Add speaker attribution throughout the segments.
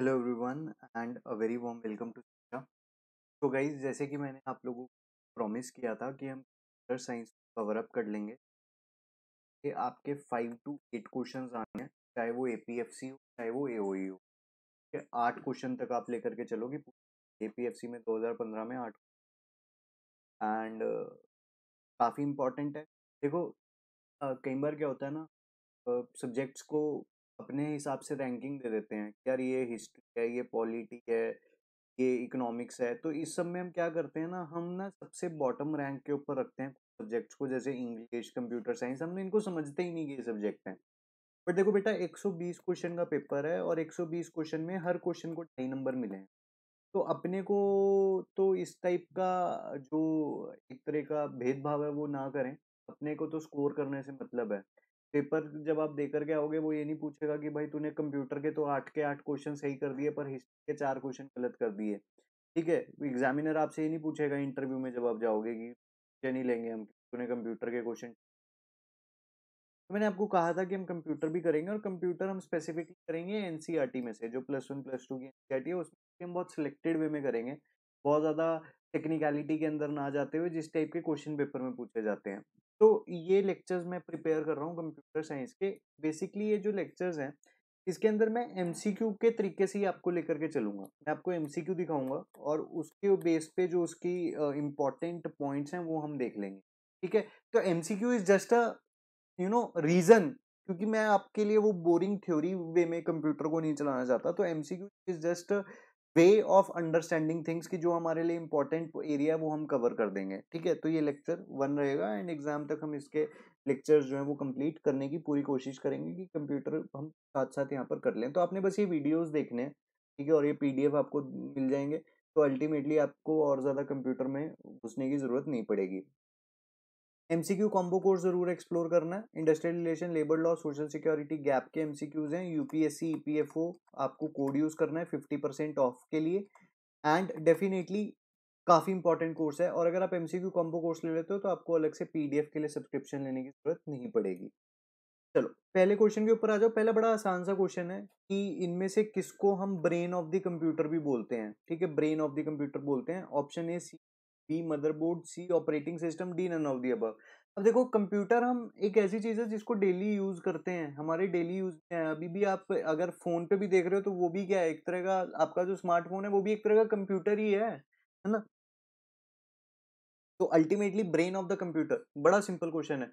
Speaker 1: Hello everyone and a very warm welcome to तो guys जैसे कि मैंने आप लोगों को प्रॉमिस किया था कि हम कंप्यूटर साइंस को कवर अप कर लेंगे कि आपके फाइव टू एट क्वेश्चन आने हैं चाहे वो ए पी एफ सी हो चाहे वो ए e हो आठ क्वेश्चन तक आप लेकर के चलो कि ए पी एफ सी में 2015 में आठ एंड काफ़ी इम्पोर्टेंट है देखो कई बार क्या होता है ना सब्जेक्ट्स को अपने हिसाब से रैंकिंग दे देते हैं यार ये हिस्ट्री है ये पॉलिटी है ये इकोनॉमिक्स है तो इस सब में हम क्या करते हैं ना हम ना सबसे बॉटम रैंक के ऊपर रखते हैं सब्जेक्ट्स को जैसे इंग्लिश कंप्यूटर साइंस हम इनको समझते ही नहीं कि ये सब्जेक्ट हैं बट देखो बेटा 120 क्वेश्चन का पेपर है और 120 क्वेश्चन में हर क्वेश्चन को ढाई नंबर मिले हैं तो अपने को तो इस टाइप का जो एक तरह का भेदभाव है वो ना करें अपने को तो स्कोर करने से मतलब है पेपर जब आप देकर के आओगे वो ये नहीं पूछेगा कि भाई तूने कंप्यूटर के तो आठ के आठ क्वेश्चन सही कर दिए पर हिस्ट्री के चार क्वेश्चन गलत कर दिए ठीक है एग्जामिनर आपसे ये नहीं पूछेगा इंटरव्यू में जब आप जाओगे कि क्या नहीं लेंगे हम तूने कंप्यूटर के क्वेश्चन तो मैंने आपको कहा था कि हम कंप्यूटर भी करेंगे और कंप्यूटर हम स्पेसिफिकली करेंगे एन e में से जो प्लस वन प्लस टू की एन e है उसमें हम बहुत सिलेक्टेड वे में करेंगे बहुत ज़्यादा टेक्निकलिटी के अंदर ना जाते हुए जिस टाइप के क्वेश्चन पेपर में पूछे जाते हैं तो ये लेक्चर्स मैं प्रिपेयर कर रहा हूँ कंप्यूटर साइंस के बेसिकली ये जो लेक्चर्स हैं इसके अंदर मैं एम के तरीके से ही आपको लेकर के चलूँगा मैं आपको एम दिखाऊंगा और उसके बेस पे जो उसकी इम्पॉर्टेंट uh, पॉइंट्स हैं वो हम देख लेंगे ठीक है तो M C Q is just a you know reason क्योंकि मैं आपके लिए वो बोरिंग थ्योरी वे में कंप्यूटर को नहीं चलाना चाहता तो M C Q is just way of understanding things की जो हमारे लिए इंपॉर्टेंट एरिया है वो हम कवर कर देंगे ठीक है तो ये लेक्चर वन रहेगा एंड एग्जाम तक हम इसके लेक्चर्स जो है वो कंप्लीट करने की पूरी कोशिश करेंगे कि कंप्यूटर हम साथ साथ यहाँ पर कर लें तो आपने बस ये वीडियोज़ देखने हैं ठीक है और ये पी आपको मिल जाएंगे तो अल्टीमेटली आपको और ज़्यादा कंप्यूटर में घुसने की ज़रूरत नहीं पड़ेगी एमसीक्यू कॉम्बो कोर्स जरूर एक्सप्लोर करना है industrial relation labour law social security gap के एमसीक्यूज हैं यूपीएससी ईपीएफओ e आपको कोड यूज करना है फिफ्टी परसेंट ऑफ के लिए एंड डेफिनेटली काफ़ी इंपॉर्टेंट कोर्स है और अगर आप एमसीक्यू कॉम्बो कोर्स ले लेते हो तो आपको अलग से पीडीएफ के लिए सब्सक्रिप्शन लेने की जरूरत नहीं पड़ेगी चलो पहले क्वेश्चन के ऊपर आ जाओ पहला बड़ा आसान सा क्वेश्चन है कि इनमें से किसको हम ब्रेन ऑफ द कंप्यूटर भी बोलते हैं ठीक है ब्रेन ऑफ द कंप्यूटर बोलते हैं option A C B motherboard C operating system D none of the अब अब देखो कंप्यूटर हम एक ऐसी चीज़ है जिसको डेली यूज़ करते हैं हमारे डेली यूज़ में अभी भी आप अगर फ़ोन पे भी देख रहे हो तो वो भी क्या है एक तरह का आपका जो स्मार्टफोन है वो भी एक तरह का कंप्यूटर ही है है ना तो ultimately brain of the computer बड़ा सिंपल क्वेश्चन है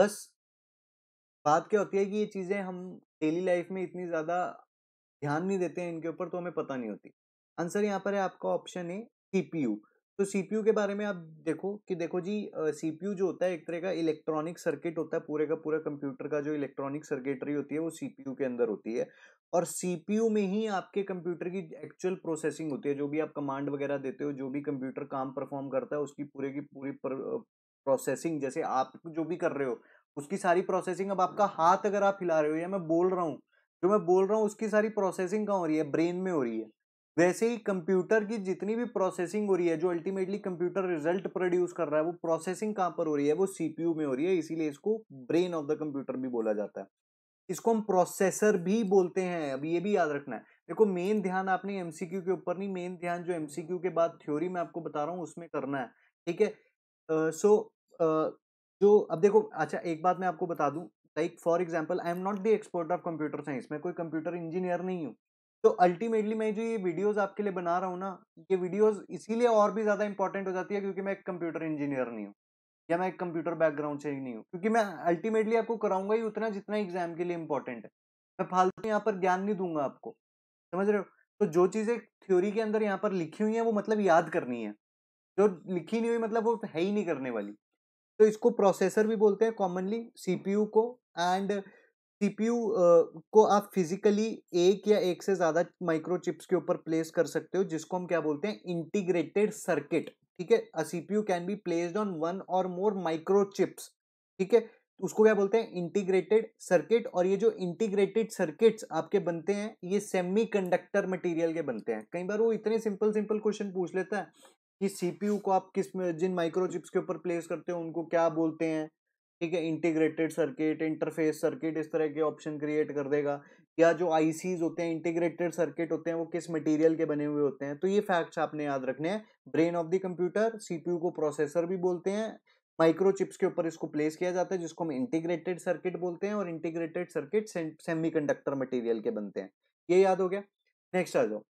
Speaker 1: बस बात क्या होती है कि ये चीज़ें हम डेली लाइफ में इतनी ज़्यादा ध्यान नहीं देते हैं इनके ऊपर तो हमें पता नहीं होती आंसर यहाँ पर है आपका ऑप्शन ए सी तो सीपीयू के बारे में आप देखो कि देखो जी सीपीयू जो होता है एक तरह का इलेक्ट्रॉनिक सर्किट होता है पूरे का पूरा कंप्यूटर का जो इलेक्ट्रॉनिक सर्किटरी होती है वो सीपीयू के अंदर होती है और सीपीयू में ही आपके कंप्यूटर की एक्चुअल प्रोसेसिंग होती है जो भी आप कमांड वगैरह देते हो जो भी कंप्यूटर काम परफॉर्म करता है उसकी पूरे की पूरी प्रोसेसिंग जैसे आप जो भी कर रहे हो उसकी सारी प्रोसेसिंग अब आपका हाथ अगर आप हिला रहे हो या मैं बोल रहा हूँ जो मैं बोल रहा हूँ उसकी सारी प्रोसेसिंग कहाँ हो रही है ब्रेन में हो रही है वैसे ही कंप्यूटर की जितनी भी प्रोसेसिंग हो रही है जो अल्टीमेटली कंप्यूटर रिजल्ट प्रोड्यूस कर रहा है वो प्रोसेसिंग कहाँ पर हो रही है वो सीपीयू में हो रही है इसीलिए इसको ब्रेन ऑफ द कंप्यूटर भी बोला जाता है इसको हम प्रोसेसर भी बोलते हैं अब ये भी याद रखना है देखो मेन ध्यान आपने एमसीक्यू के ऊपर नहीं मेन ध्यान जो एमसीक्यू के बाद थ्योरी में आपको बता रहा हूँ उसमें करना है ठीक है सो जो अब देखो अच्छा एक बात मैं आपको बता दूँ like for example I am not the expert of computer science मैं कोई कंप्यूटर इंजीनियर नहीं हूँ तो अल्टीमेटली मैं जो ये वीडियोस आपके लिए बना रहा हूँ ना ये वीडियोस इसीलिए और भी ज़्यादा इंपॉर्टेंट हो जाती है क्योंकि मैं एक कंप्यूटर इंजीनियर नहीं हूँ या मैं एक कंप्यूटर बैकग्राउंड से नहीं हूँ क्योंकि मैं अल्टीमेटली आपको कराऊंगा ही उतना जितना एग्जाम के लिए इंपॉर्टेंट है मैं फालतू यहाँ पर ज्ञान नहीं दूंगा आपको समझ रहे हो तो जो चीज़ें थ्योरी के अंदर यहाँ पर लिखी हुई हैं वो मतलब याद करनी है जो लिखी नहीं हुई मतलब वो है ही नहीं करने वाली तो इसको प्रोसेसर भी बोलते हैं कॉमनली सी को एंड सीपीयू को आप फिजिकली एक या एक से ज्यादा माइक्रोचिप्स के ऊपर प्लेस कर सकते हो जिसको हम क्या बोलते हैं इंटीग्रेटेड सर्किट ठीक है a CPU can be placed on one और मोर माइक्रोचिप्स ठीक है उसको क्या बोलते हैं इंटीग्रेटेड सर्किट और ये जो इंटीग्रेटेड सर्किट्स आपके बनते हैं ये सेमी कंडक्टर मटीरियल के बनते हैं कई बार वो इतने सिंपल सिंपल क्वेश्चन पूछ लेता है कि सीपीयू को आप किस जिन माइक्रोचिप्स के ऊपर प्लेस करते हो उनको क्या बोलते हैं ठीक है इंटीग्रेटेड सर्किट इंटरफेस सर्किट इस तरह के ऑप्शन क्रिएट कर देगा या जो आईसीज होते हैं इंटीग्रेटेड सर्किट होते हैं वो किस मटेरियल के बने हुए होते हैं तो ये फैक्ट्स आपने याद रखने हैं brain of the computer CPU को प्रोसेसर भी बोलते हैं माइक्रोचिप्स के ऊपर इसको प्लेस किया जाता है जिसको हम इंटीग्रेटेड सर्किट बोलते हैं और इंटीग्रेटेड सर्किट कंडक्टर मटीरियल के बनते हैं ये याद हो गया नेक्स्ट आ जाओ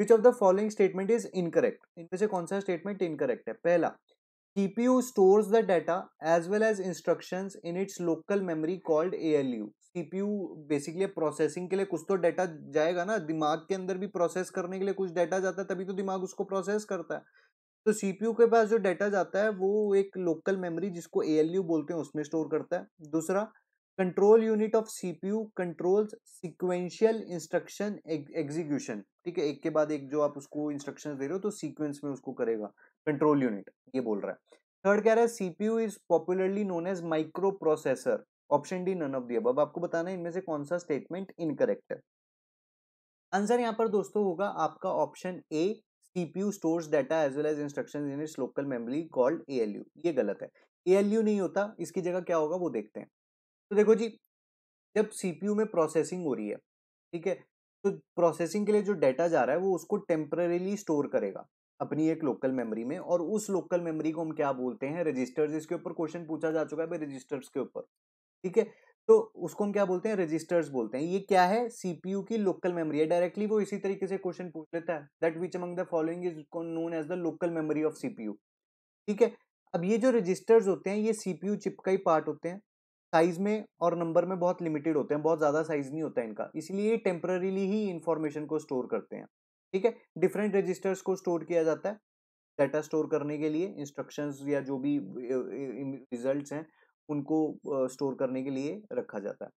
Speaker 1: which of the following statement is incorrect इनमें से कौन सा स्टेटमेंट इनकरेक्ट है पहला CPU stores the data as well as instructions in its local memory called ALU. CPU basically processing के लिए कुछ तो डाटा जाएगा ना दिमाग के अंदर भी प्रोसेस करने के लिए कुछ डाटा जाता है तभी तो दिमाग उसको प्रोसेस करता है तो CPU के पास जो डाटा जाता है वो एक लोकल memory जिसको ALU बोलते हैं उसमें स्टोर करता है दूसरा control unit of CPU controls sequential instruction execution ठीक है एक के बाद एक जो आप उसको इंस्ट्रक्शन दे रहे हो तो सीक्वेंस में उसको करेगा कंट्रोल यूनिट ये बोल रहा है थर्ड कह रहा है CPU is popularly known as microprocessor option D none of the अब आपको बताना है इनमें से कौन सा स्टेटमेंट इनकरेक्ट है आंसर यहाँ पर दोस्तों होगा आपका option A CPU stores data as well as instruction in its local memory called you ये गलत है एएलयू नहीं होता इसकी जगह क्या होगा वो देखते हैं तो देखो जी जब सीपीयू में प्रोसेसिंग हो रही है ठीक है तो प्रोसेसिंग के लिए जो डेटा जा रहा है वो उसको टेम्परेली स्टोर करेगा अपनी एक लोकल मेमोरी में और उस लोकल मेमोरी को हम क्या बोलते हैं रजिस्टर्स इसके ऊपर क्वेश्चन पूछा जा चुका है भाई रजिस्टर्स के ऊपर ठीक है तो उसको हम क्या बोलते हैं रजिस्टर्स बोलते हैं ये क्या है सीपीयू की लोकल मेमोरी है डायरेक्टली वो इसी तरीके से क्वेश्चन पूछ लेता है that which among the following is known as the local memory of CPU ठीक है अब ये जो रजिस्टर्स होते हैं ये सीपीयू चिप का ही पार्ट होते हैं साइज में और नंबर में बहुत लिमिटेड होते हैं बहुत ज़्यादा साइज नहीं होता है इनका इसलिए टेम्पररीली ही इन्फॉर्मेशन को स्टोर करते हैं ठीक है डिफरेंट रजिस्टर्स को स्टोर किया जाता है डाटा स्टोर करने के लिए इंस्ट्रक्शंस या जो भी रिजल्ट्स हैं उनको स्टोर करने के लिए रखा जाता है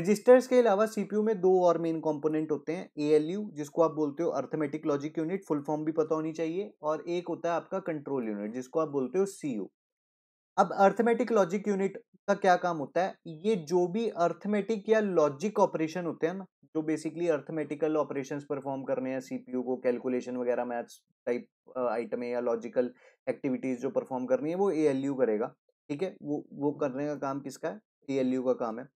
Speaker 1: रजिस्टर्स के अलावा सीपीयू में दो और मेन कंपोनेंट होते हैं एएलयू जिसको आप बोलते हो arithmetic logic unit full form भी पता होनी चाहिए और एक होता है आपका कंट्रोल यूनिट जिसको आप बोलते हो सीयू अब अर्थमेटिक लॉजिक यूनिट का क्या काम होता है ये जो भी अर्थमेटिक या लॉजिक ऑपरेशन होते हैं ना जो बेसिकली अर्थमेटिकल ऑपरेशन परफॉर्म करने हैं सी को कैलकुलेशन वगैरह मैथ्स टाइप आइटमें या लॉजिकल एक्टिविटीज जो परफॉर्म करनी है वो ए करेगा ठीक है वो वो करने का काम किसका है ए का काम है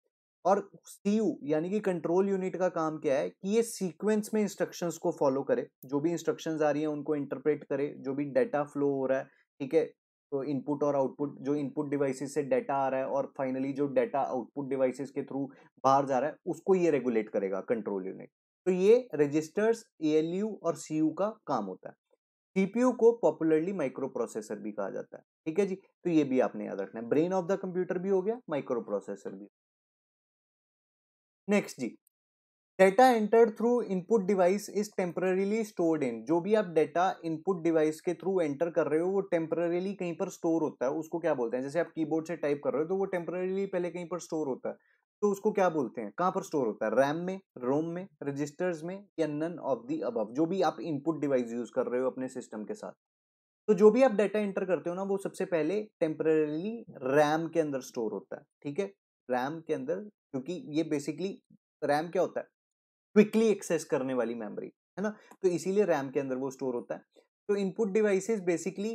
Speaker 1: और सी यानी कि कंट्रोल यूनिट का काम क्या है कि ये सीक्वेंस में इंस्ट्रक्शंस को फॉलो करे जो भी इंस्ट्रक्शंस आ रही हैं उनको इंटरप्रेट करे जो भी डाटा फ्लो हो रहा है ठीक है तो इनपुट और आउटपुट जो इनपुट डिवाइसेस से डाटा आ रहा है और फाइनली जो डाटा आउटपुट डिवाइसेस के थ्रू बाहर जा रहा है उसको ये रेगुलेट करेगा कंट्रोल यूनिट तो ये रजिस्टर्स ए और सी का काम होता है सीपीयू को पॉपुलरली माइक्रो प्रोसेसर भी कहा जाता है ठीक है जी तो ये भी आपने याद रखना है ब्रेन ऑफ द कंप्यूटर भी हो गया माइक्रो प्रोसेसर भी नेक्स्ट जी data entered through input device is temporarily stored in जो भी आप डेटा इनपुट डिवाइस के थ्रू एंटर कर रहे हो वो टेम्पररीली कहीं पर स्टोर होता है उसको क्या बोलते हैं जैसे आप कीबोर्ड से टाइप कर रहे हो तो वो टेम्पररीली पहले कहीं पर स्टोर होता है तो उसको क्या बोलते हैं कहाँ पर स्टोर होता है रैम में रोम में रजिस्टर्स में या नन ऑफ दी अब जो भी आप इनपुट डिवाइस यूज कर रहे हो अपने सिस्टम के साथ तो जो भी आप डाटा एंटर करते हो ना वो सबसे पहले टेम्परेली रैम के अंदर स्टोर होता है ठीक है रैम के अंदर क्योंकि ये बेसिकली रैम क्या होता है क्विकली एक्सेस करने वाली मेमोरी है ना तो इसीलिए रैम के अंदर वो स्टोर होता है तो इनपुट डिवाइसेस बेसिकली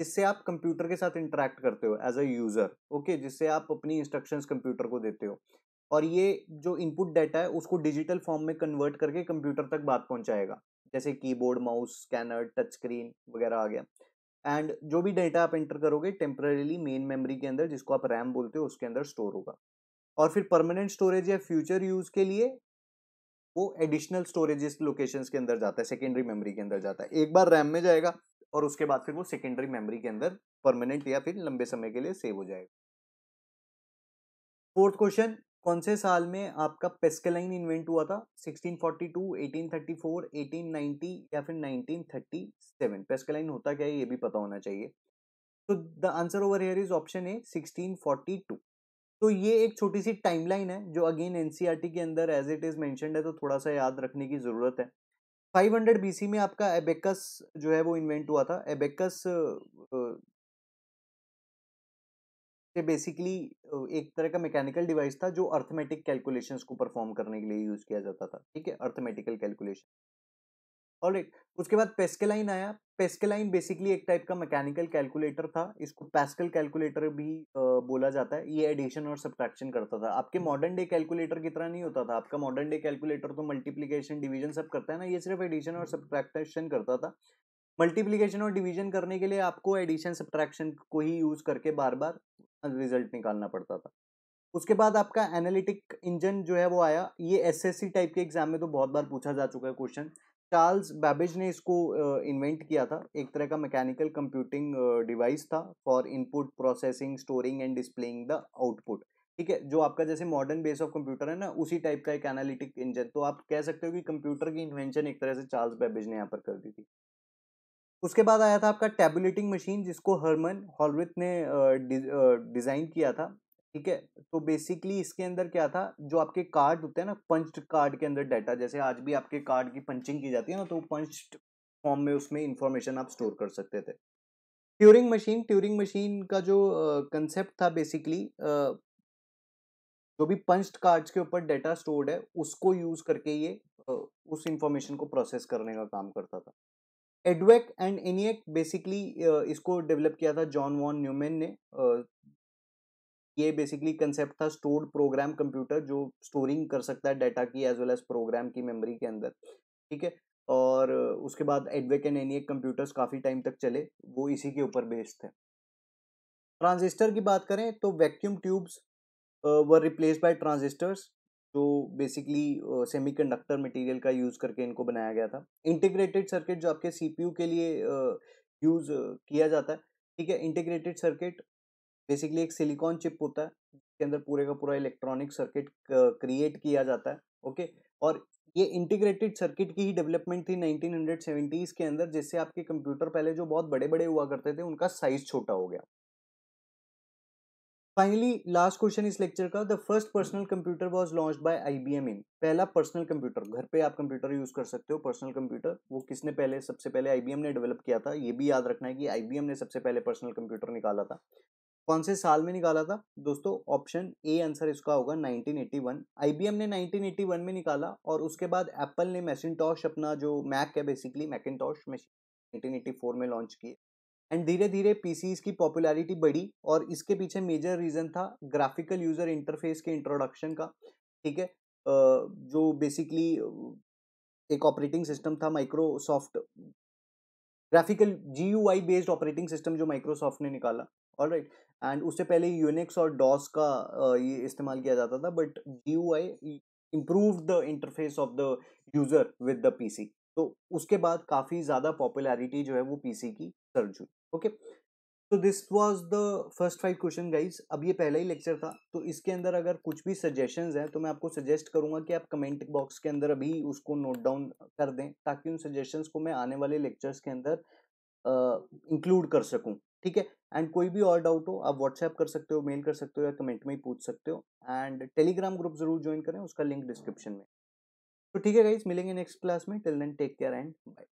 Speaker 1: जिससे आप कंप्यूटर के साथ इंटरेक्ट करते हो एज अ यूज़र ओके जिससे आप अपनी इंस्ट्रक्शंस कंप्यूटर को देते हो और ये जो इनपुट डाटा है उसको डिजिटल फॉर्म में कन्वर्ट करके कंप्यूटर तक बात पहुंचाएगा जैसे keyboard mouse scanner touch screen वगैरह आ गया एंड जो भी डाटा आप एंटर करोगे टेम्परेली मेन मेमोरी के अंदर जिसको आप रैम बोलते हो उसके अंदर स्टोर होगा और फिर परमानेंट स्टोरेज या फ्यूचर यूज़ के लिए वो एडिशनल स्टोरेज लोकेशन के अंदर जाता है सेकेंडरी मेमोरी के अंदर जाता है एक बार रैम में जाएगा और उसके बाद फिर वो सेकेंडरी मेमोरी के अंदर परमानेंट या फिर लंबे समय के लिए सेव हो जाएगा फोर्थ क्वेश्चन कौन से साल में आपका पेस्कलाइन इन्वेंट हुआ था 1642, 1834, 1890 या फिर 1937 पेस्कलाइन होता क्या है ये भी पता होना चाहिए तो the answer over here is option A 1642 तो ये एक छोटी सी टाइमलाइन है जो अगेन एनसीईआरटी e के अंदर एज इट इज मेंशनड है तो थोड़ा सा याद रखने की ज़रूरत है 500 हंड्रेड में आपका एबेकस जो है वो इन्वेंट हुआ था एबेकस से बेसिकली एक तरह का मैकेनिकल डिवाइस था जो अर्थमेटिक कैलकुलेशंस को परफॉर्म करने के लिए यूज़ किया जाता था ठीक है अर्थमेटिकल कैलकुलेशन और एक उसके बाद पेस्केलाइन आया पेस्केलाइन बेसिकली एक टाइप का मैकेनिकल कैलकुलेटर था इसको पेस्कल कैलकुलेटर भी बोला जाता है ये एडिशन और सब्ट्रैक्शन करता था आपके मॉडर्न डे कैलकुलेटर की तरह नहीं होता था आपका मॉडर्न डे कैलकुलेटर तो मल्टीप्लीकेशन डिवीजन सब करता है ना ये सिर्फ एडिशन और सब्ट्रैक्शन करता था मल्टीप्लीकेशन और डिवीजन करने के लिए आपको एडिशन सब्ट्रैक्शन को ही यूज़ करके बार बार रिजल्ट निकालना पड़ता था उसके बाद आपका एनालिटिक इंजन जो है वो आया ये एसएससी टाइप के एग्जाम में तो बहुत बार पूछा जा चुका है क्वेश्चन चार्ल्स बैबेज ने इसको इन्वेंट किया था एक तरह का मैकेनिकल कंप्यूटिंग डिवाइस था for input processing storing and displaying the output ठीक है जो आपका जैसे मॉडर्न बेस ऑफ कंप्यूटर है ना उसी टाइप का एक एनालिटिक इंजन तो आप कह सकते हो कि कंप्यूटर की इन्वेंशन एक तरह से चार्ल्स बैबेज ने यहाँ पर कर दी थी उसके बाद आया था आपका टेबुलेटिंग मशीन जिसको हरमन हॉलविथ ने डिज़ाइन किया था ठीक है तो बेसिकली इसके अंदर क्या था जो आपके कार्ड होते हैं ना पंच्ड कार्ड के अंदर डाटा जैसे आज भी आपके कार्ड की पंचिंग की जाती है ना तो पंच्ड फॉर्म में उसमें इंफॉर्मेशन आप स्टोर कर सकते थे ट्यूरिंग मशीन ट्यूरिंग मशीन का जो कंसेप्ट uh, था बेसिकली uh, जो भी पंच्ड कार्ड्स के ऊपर डाटा स्टोर्ड है उसको यूज करके ये uh, उस इंफॉर्मेशन को प्रोसेस करने का काम करता था एडवेक एंड एनियक बेसिकली इसको डेवलप किया था जॉन वॉन न्यूमेन ने ये बेसिकली कंसेप्ट था स्टोर्ड प्रोग्राम कंप्यूटर जो स्टोरिंग कर सकता है डाटा की एज वेल एज प्रोग्राम की मेमोरी के अंदर ठीक है और उसके बाद एडवेक एंड एनी कंप्यूटर्स काफ़ी टाइम तक चले वो इसी के ऊपर बेस्ड थे ट्रांजिस्टर की बात करें तो vacuum tubes were replaced by transistors जो बेसिकली सेमी कंडक्टर मटीरियल का यूज़ करके इनको बनाया गया था इंटीग्रेटेड सर्किट जो आपके सी के लिए यूज़ uh, किया जाता है ठीक है इंटीग्रेटेड सर्किट बेसिकली एक सिलिकॉन चिप होता है जिसके अंदर पूरे का पूरा इलेक्ट्रॉनिक सर्किट क्रिएट किया जाता है ओके और ये इंटीग्रेटेड सर्किट की ही डेवलपमेंट थी 1970s के अंदर जिससे आपके कंप्यूटर पहले जो बहुत बड़े बड़े हुआ करते थे उनका साइज छोटा हो गया फाइनली लास्ट क्वेश्चन इस लेक्चर का the first personal computer was launch by I B M in पहला पर्सनल कंप्यूटर घर पे आप कंप्यूटर यूज कर सकते हो पर्सनल कंप्यूटर वो किसने पहले सबसे पहले आई बी एम ने डेवलप किया था ये भी याद रखना है कि आई बी एम ने सबसे पहले पर्सनल कंप्यूटर निकाला था कौन से साल में निकाला था दोस्तों ऑप्शन ए आंसर इसका होगा 1981 आईबीएम ने 1981 में निकाला और उसके बाद एप्पल ने मैसिन अपना जो मैक है बेसिकली मैकिन मशीन 1984 में लॉन्च किए एंड धीरे धीरे पी की पॉपुलैरिटी बढ़ी और इसके पीछे मेजर रीज़न था ग्राफिकल यूज़र इंटरफेस के इंट्रोडक्शन का ठीक है जो बेसिकली एक ऑपरेटिंग सिस्टम था Microsoft graphical G based operating system जो माइक्रोसॉफ्ट ने निकाला ऑलराइट राइट right. एंड उससे पहले यूनिक्स और डॉस का ये इस्तेमाल किया जाता था but the U I improve the interface of the user with the C तो उसके बाद काफ़ी ज़्यादा पॉपुलैरिटी जो है वो सी की सर्ज हुई ओके तो this was the first five question guys अब ये पहला ही लेक्चर था तो इसके अंदर अगर कुछ भी सजेशंस हैं तो मैं आपको सजेस्ट करूंगा कि आप कमेंट बॉक्स के अंदर अभी उसको नोट डाउन कर दें ताकि उन सजेशंस को मैं आने वाले लेक्चर्स के अंदर इंक्लूड कर सकूं ठीक है एंड कोई भी और डाउट हो आप व्हाट्सएप कर सकते हो मेल कर सकते हो या कमेंट में ही पूछ सकते हो एंड टेलीग्राम ग्रुप जरूर ज्वाइन करें उसका लिंक डिस्क्रिप्शन में तो ठीक है गाइज मिलेंगे नेक्स्ट क्लास में till then take care and bye